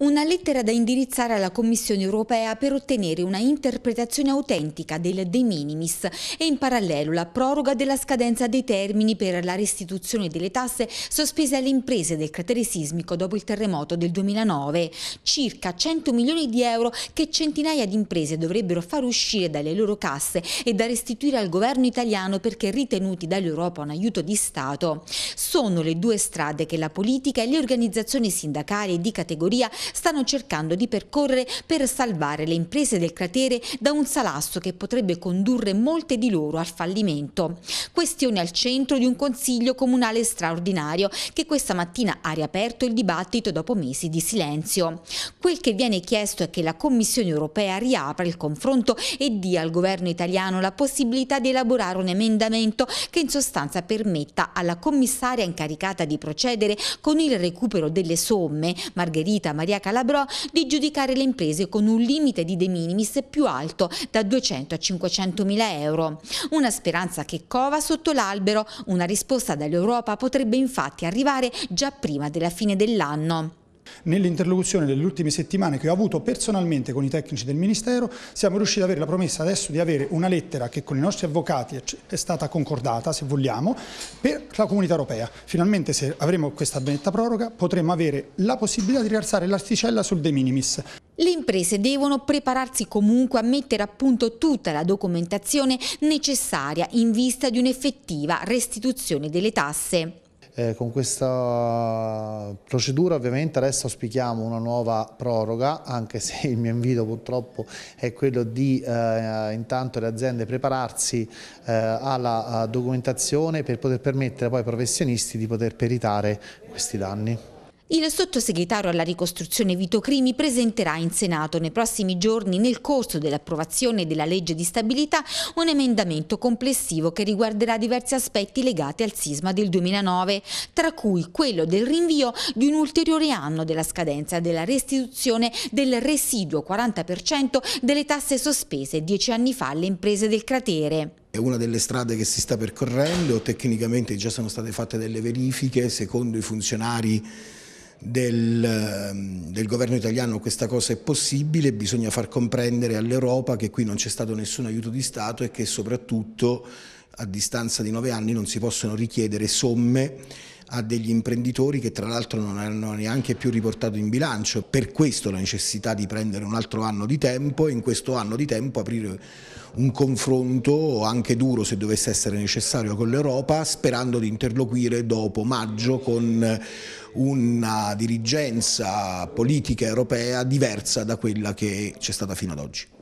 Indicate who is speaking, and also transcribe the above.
Speaker 1: Una lettera da indirizzare alla Commissione europea per ottenere una interpretazione autentica del de minimis e in parallelo la proroga della scadenza dei termini per la restituzione delle tasse sospese alle imprese del cratere sismico dopo il terremoto del 2009. Circa 100 milioni di euro che centinaia di imprese dovrebbero far uscire dalle loro casse e da restituire al governo italiano perché ritenuti dall'Europa un aiuto di Stato. Sono le due strade che la politica e le organizzazioni sindacali di categoria stanno cercando di percorrere per salvare le imprese del cratere da un salasso che potrebbe condurre molte di loro al fallimento. Questione al centro di un consiglio comunale straordinario che questa mattina ha riaperto il dibattito dopo mesi di silenzio. Quel che viene chiesto è che la Commissione europea riapra il confronto e dia al governo italiano la possibilità di elaborare un emendamento che in sostanza permetta alla commissaria incaricata di procedere con il recupero delle somme, Margherita Maria Andrea Calabrò di giudicare le imprese con un limite di de minimis più alto da 200 a 500 mila euro. Una speranza che cova sotto l'albero, una risposta dall'Europa potrebbe infatti arrivare già prima della fine dell'anno.
Speaker 2: Nell'interlocuzione delle ultime settimane che ho avuto personalmente con i tecnici del Ministero siamo riusciti ad avere la promessa adesso di avere una lettera che con i nostri avvocati è stata concordata, se vogliamo, per la comunità europea. Finalmente se avremo questa benetta proroga potremo avere la possibilità di rialzare l'asticella sul de minimis.
Speaker 1: Le imprese devono prepararsi comunque a mettere a punto tutta la documentazione necessaria in vista di un'effettiva restituzione delle tasse.
Speaker 3: Eh, con questa procedura ovviamente adesso auspichiamo una nuova proroga, anche se il mio invito purtroppo è quello di eh, intanto le aziende prepararsi eh, alla eh, documentazione per poter permettere poi ai professionisti di poter peritare questi danni.
Speaker 1: Il sottosegretario alla ricostruzione Vito Crimi presenterà in Senato nei prossimi giorni, nel corso dell'approvazione della legge di stabilità, un emendamento complessivo che riguarderà diversi aspetti legati al sisma del 2009, tra cui quello del rinvio di un ulteriore anno della scadenza della restituzione del residuo 40% delle tasse sospese dieci anni fa alle imprese del cratere
Speaker 4: è una delle strade che si sta percorrendo, tecnicamente già sono state fatte delle verifiche, secondo i funzionari del, ehm, del, governo italiano questa cosa è possibile, bisogna far comprendere all'Europa che qui non c'è stato nessun aiuto di Stato e che soprattutto a distanza di nove anni non si possono richiedere somme a degli imprenditori che tra l'altro non hanno neanche più riportato in bilancio, per questo la necessità di prendere un altro anno di tempo e in questo anno di tempo aprire un confronto anche duro se dovesse essere necessario con l'Europa, sperando di interloquire dopo maggio con una dirigenza
Speaker 1: politica europea diversa da quella che c'è stata fino ad oggi.